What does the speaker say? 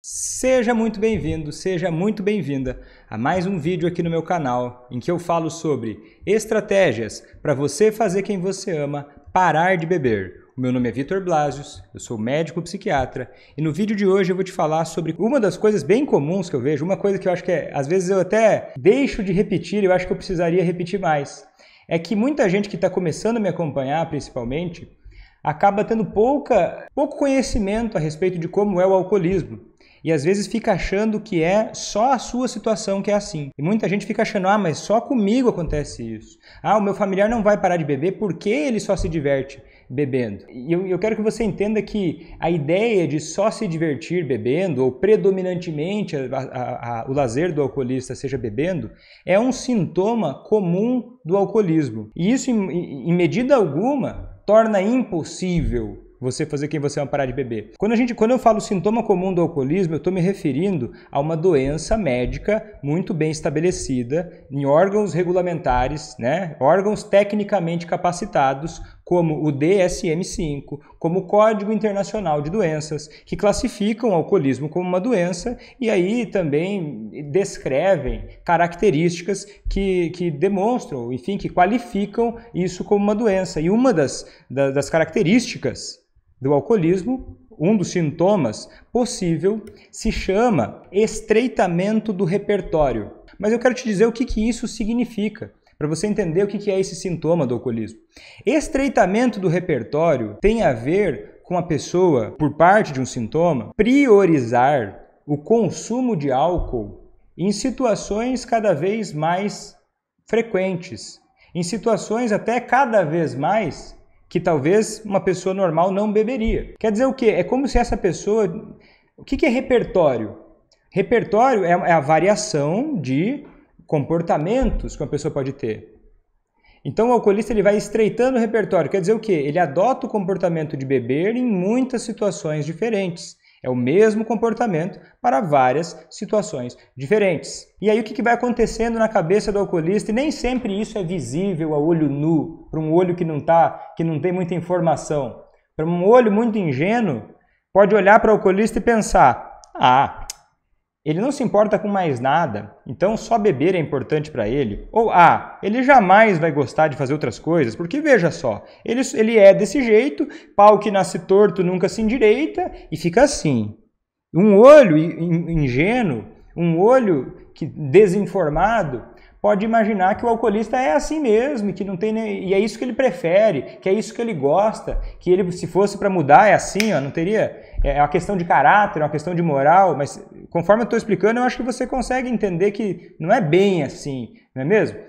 Seja muito bem-vindo, seja muito bem-vinda a mais um vídeo aqui no meu canal em que eu falo sobre estratégias para você fazer quem você ama parar de beber. O meu nome é Vitor Blasius, eu sou médico psiquiatra e no vídeo de hoje eu vou te falar sobre uma das coisas bem comuns que eu vejo, uma coisa que eu acho que é, às vezes eu até deixo de repetir, eu acho que eu precisaria repetir mais. É que muita gente que está começando a me acompanhar, principalmente, acaba tendo pouca, pouco conhecimento a respeito de como é o alcoolismo e às vezes fica achando que é só a sua situação que é assim. E muita gente fica achando, ah, mas só comigo acontece isso. Ah, o meu familiar não vai parar de beber porque ele só se diverte bebendo. E eu, eu, quero que você entenda que a ideia de só se divertir bebendo, ou predominantemente a, a, a, o lazer do alcoolista seja bebendo, é um sintoma comum do alcoolismo. E isso, em, em medida alguma, torna impossível você fazer quem você ama é parar de beber. Quando, a gente, quando eu falo sintoma comum do alcoolismo, eu estou me referindo a uma doença médica muito bem estabelecida em órgãos regulamentares, né? órgãos tecnicamente capacitados, como o DSM-5, como o Código Internacional de Doenças, que classificam o alcoolismo como uma doença e aí também descrevem características que, que demonstram, enfim, que qualificam isso como uma doença. E uma das, das características do alcoolismo, um dos sintomas possível se chama estreitamento do repertório. Mas eu quero te dizer o que, que isso significa, para você entender o que, que é esse sintoma do alcoolismo. Estreitamento do repertório tem a ver com a pessoa, por parte de um sintoma, priorizar o consumo de álcool em situações cada vez mais frequentes, em situações até cada vez mais que talvez uma pessoa normal não beberia. Quer dizer o quê? É como se essa pessoa. O que, é repertório? Repertório é, é a variação de comportamentos que uma pessoa pode ter. Então o alcoolista ele vai estreitando o repertório, quer dizer o quê? Ele adota o comportamento de beber em muitas situações diferentes. É o mesmo comportamento para várias situações diferentes. E aí o que vai acontecendo na cabeça do alcoolista? E nem sempre isso é visível a olho nu, para um olho que não tá, que não tem muita informação. Para um olho muito ingênuo, pode olhar para o alcoolista e pensar: "Ah, ele não se importa com mais nada, então só beber é importante para ele. Ou ah, ele jamais vai gostar de fazer outras coisas, porque veja só, ele, ele é desse jeito, pau que nasce torto nunca se endireita e fica assim. Um olho ingênuo, um olho que desinformado pode imaginar que o alcoolista é assim mesmo, que não tem nem, e é isso que ele prefere, que é isso que ele gosta, que ele se fosse para mudar é assim, ó, não teria é, é uma questão de caráter, é uma questão de moral, mas conforme eu estou explicando, eu acho que você consegue entender que não é bem assim, não é mesmo?